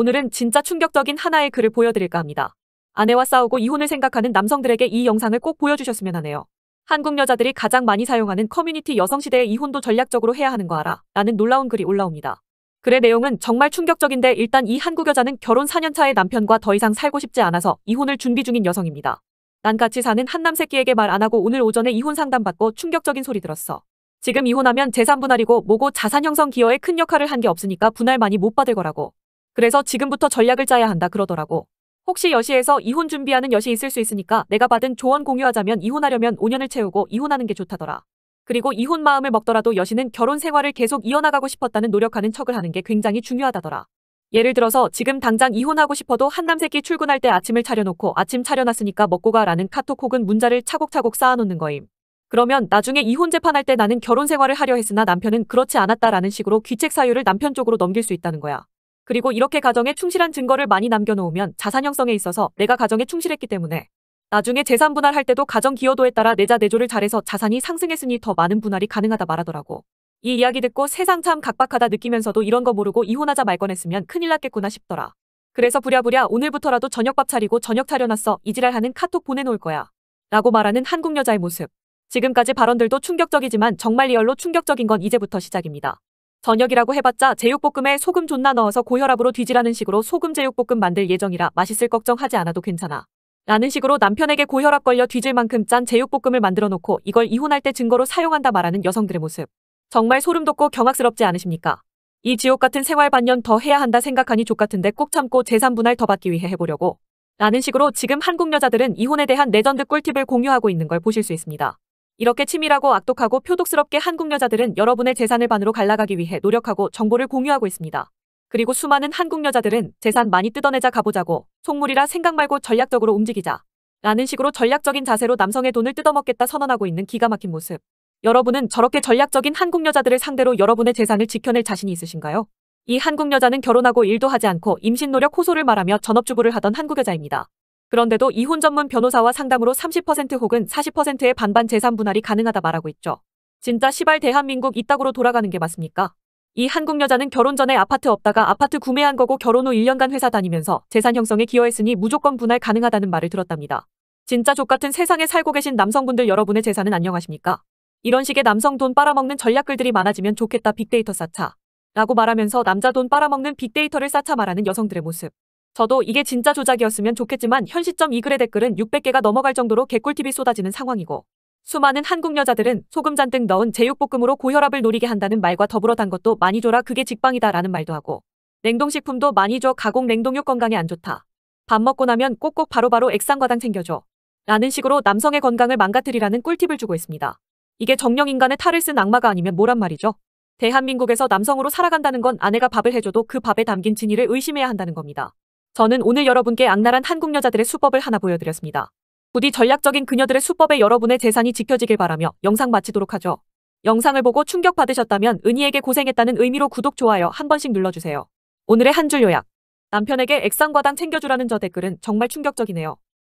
오늘은 진짜 충격적인 하나의 글을 보여드릴까 합니다. 아내와 싸우고 이혼을 생각하는 남성들에게 이 영상을 꼭 보여주셨으면 하네요. 한국 여자들이 가장 많이 사용하는 커뮤니티 여성시대의 이혼도 전략적으로 해야 하는 거 알아? 라는 놀라운 글이 올라옵니다. 글의 내용은 정말 충격적인데 일단 이 한국 여자는 결혼 4년차의 남편과 더 이상 살고 싶지 않아서 이혼을 준비 중인 여성입니다. 난 같이 사는 한남 새끼에게 말 안 하고 오늘 오전에 이혼 상담받고 충격적인 소리 들었어. 지금 이혼하면 재산 분할이고 뭐고 자산 형성 기여에 큰 역할을 한 게 없으니까 분할 많이 못 받을 거라고. 그래서 지금부터 전략을 짜야 한다 그러더라고. 혹시 여시에서 이혼 준비하는 여시 있을 수 있으니까 내가 받은 조언 공유하자면 이혼하려면 5년을 채우고 이혼하는 게 좋다더라. 그리고 이혼 마음을 먹더라도 여시는 결혼 생활을 계속 이어나가고 싶었다는 노력하는 척을 하는 게 굉장히 중요하다더라. 예를 들어서 지금 당장 이혼하고 싶어도 한남 새끼 출근할 때 아침을 차려놓고 아침 차려놨으니까 먹고 가라는 카톡 혹은 문자를 차곡차곡 쌓아놓는 거임. 그러면 나중에 이혼 재판할 때 나는 결혼 생활을 하려 했으나 남편은 그렇지 않았다라는 식으로 귀책 사유를 남편 쪽으로 넘길 수 있다는 거야. 그리고 이렇게 가정에 충실한 증거를 많이 남겨놓으면 자산형성에 있어서 내가 가정에 충실했기 때문에 나중에 재산 분할할 때도 가정 기여도에 따라 내자 내조를 잘해서 자산이 상승했으니 더 많은 분할이 가능하다 말하더라고. 이 이야기 듣고 세상 참 각박하다 느끼면서도 이런 거 모르고 이혼하자 말꺼했으면 큰일 났겠구나 싶더라. 그래서 부랴부랴 오늘부터라도 저녁밥 차리고 저녁 차려놨어 이지랄 하는 카톡 보내놓을 거야. 라고 말하는 한국 여자의 모습. 지금까지 발언들도 충격적이지만 정말 리얼로 충격적인 건 이제부터 시작입니다. 저녁이라고 해봤자 제육볶음에 소금 존나 넣어서 고혈압으로 뒤지라는 식으로 소금 제육볶음 만들 예정이라 맛있을 걱정하지 않아도 괜찮아. 라는 식으로 남편에게 고혈압 걸려 뒤질 만큼 짠 제육볶음을 만들어 놓고 이걸 이혼할 때 증거로 사용한다 말하는 여성들의 모습. 정말 소름 돋고 경악스럽지 않으십니까? 이 지옥 같은 생활 반년 더 해야 한다 생각하니 족같은데 꼭 참고 재산 분할 더 받기 위해 해보려고. 라는 식으로 지금 한국 여자들은 이혼에 대한 레전드 꿀팁을 공유하고 있는 걸 보실 수 있습니다. 이렇게 치밀하고 악독하고 표독스럽게 한국 여자들은 여러분의 재산을 반으로 갈라가기 위해 노력하고 정보를 공유하고 있습니다. 그리고 수많은 한국 여자들은 재산 많이 뜯어내자 가보자고 속물이라 생각 말고 전략적으로 움직이자 라는 식으로 전략적인 자세로 남성의 돈을 뜯어먹겠다 선언하고 있는 기가 막힌 모습. 여러분은 저렇게 전략적인 한국 여자들을 상대로 여러분의 재산을 지켜낼 자신이 있으신가요? 이 한국 여자는 결혼하고 일도 하지 않고 임신 노력 호소를 말하며 전업주부를 하던 한국 여자입니다. 그런데도 이혼 전문 변호사와 상담으로 30% 혹은 40%의 반반 재산 분할이 가능하다 말하고 있죠. 진짜 시발 대한민국 이따구로 돌아가는 게 맞습니까? 이 한국 여자는 결혼 전에 아파트 없다가 아파트 구매한 거고 결혼 후 1년간 회사 다니면서 재산 형성에 기여했으니 무조건 분할 가능하다는 말을 들었답니다. 진짜 족같은 세상에 살고 계신 남성분들 여러분의 재산은 안녕하십니까? 이런 식의 남성 돈 빨아먹는 전략글들이 많아지면 좋겠다 빅데이터 사차. 라고 말하면서 남자 돈 빨아먹는 빅데이터를 쌓차 말하는 여성들의 모습. 저도 이게 진짜 조작이었으면 좋겠지만 현 시점 이 글의 댓글은 600개가 넘어갈 정도로 개꿀팁이 쏟아지는 상황이고 수많은 한국 여자들은 소금 잔뜩 넣은 제육볶음으로 고혈압을 노리게 한다는 말과 더불어 단 것도 많이 줘라 그게 직방이다 라는 말도 하고 냉동식품도 많이 줘 가공 냉동육 건강에 안 좋다. 밥 먹고 나면 꼭꼭 바로바로 액상과당 챙겨줘. 라는 식으로 남성의 건강을 망가뜨리라는 꿀팁을 주고 있습니다. 이게 정령인간의 탈을 쓴 악마가 아니면 뭐란 말이죠? 대한민국에서 남성으로 살아간다는 건 아내가 밥을 해줘도 그 밥에 담긴 진위를 의심해야 한다는 겁니다. 저는 오늘 여러분께 악랄한 한국 여자들의 수법을 하나 보여드렸습니다. 부디 전략적인 그녀들의 수법에 여러분의 재산이 지켜지길 바라며 영상 마치도록 하죠. 영상을 보고 충격받으셨다면 은희에게 고생했다는 의미로 구독, 좋아요 한 번씩 눌러주세요. 오늘의 한 줄 요약. 남편에게 액상과당 챙겨주라는 저 댓글은 정말 충격적이네요.